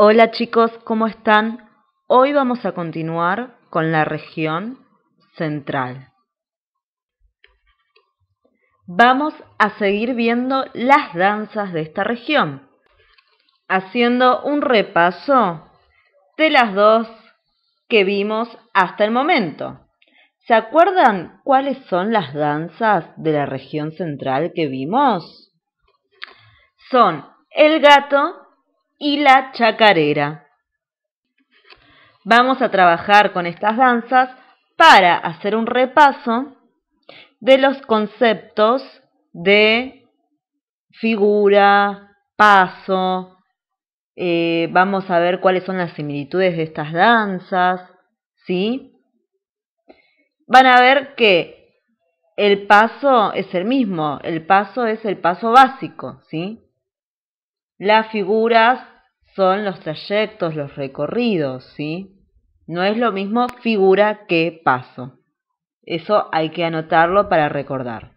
Hola chicos, ¿cómo están? Hoy vamos a continuar con la región central. Vamos a seguir viendo las danzas de esta región, haciendo un repaso de las dos que vimos hasta el momento. ¿Se acuerdan cuáles son las danzas de la región central que vimos? Son el gato y la chacarera. Vamos a trabajar con estas danzas para hacer un repaso de los conceptos de figura, paso, eh, vamos a ver cuáles son las similitudes de estas danzas, ¿sí? Van a ver que el paso es el mismo, el paso es el paso básico, ¿sí? Las figuras son los trayectos, los recorridos, ¿sí? No es lo mismo figura que paso. Eso hay que anotarlo para recordar.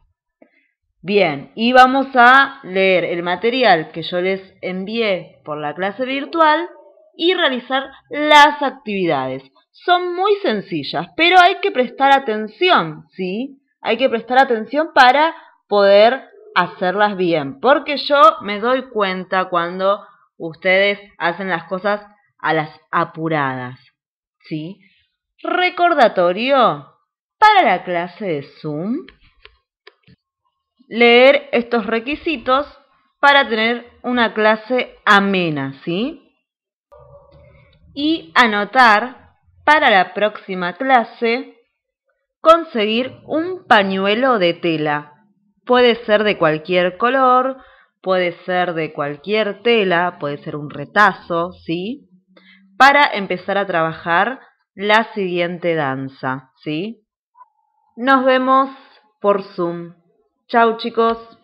Bien, y vamos a leer el material que yo les envié por la clase virtual y realizar las actividades. Son muy sencillas, pero hay que prestar atención, ¿sí? Hay que prestar atención para poder hacerlas bien, porque yo me doy cuenta cuando ustedes hacen las cosas a las apuradas. ¿Sí? Recordatorio para la clase de Zoom. Leer estos requisitos para tener una clase amena, ¿sí? Y anotar para la próxima clase conseguir un pañuelo de tela Puede ser de cualquier color, puede ser de cualquier tela, puede ser un retazo, ¿sí? Para empezar a trabajar la siguiente danza, ¿sí? Nos vemos por Zoom. Chau chicos.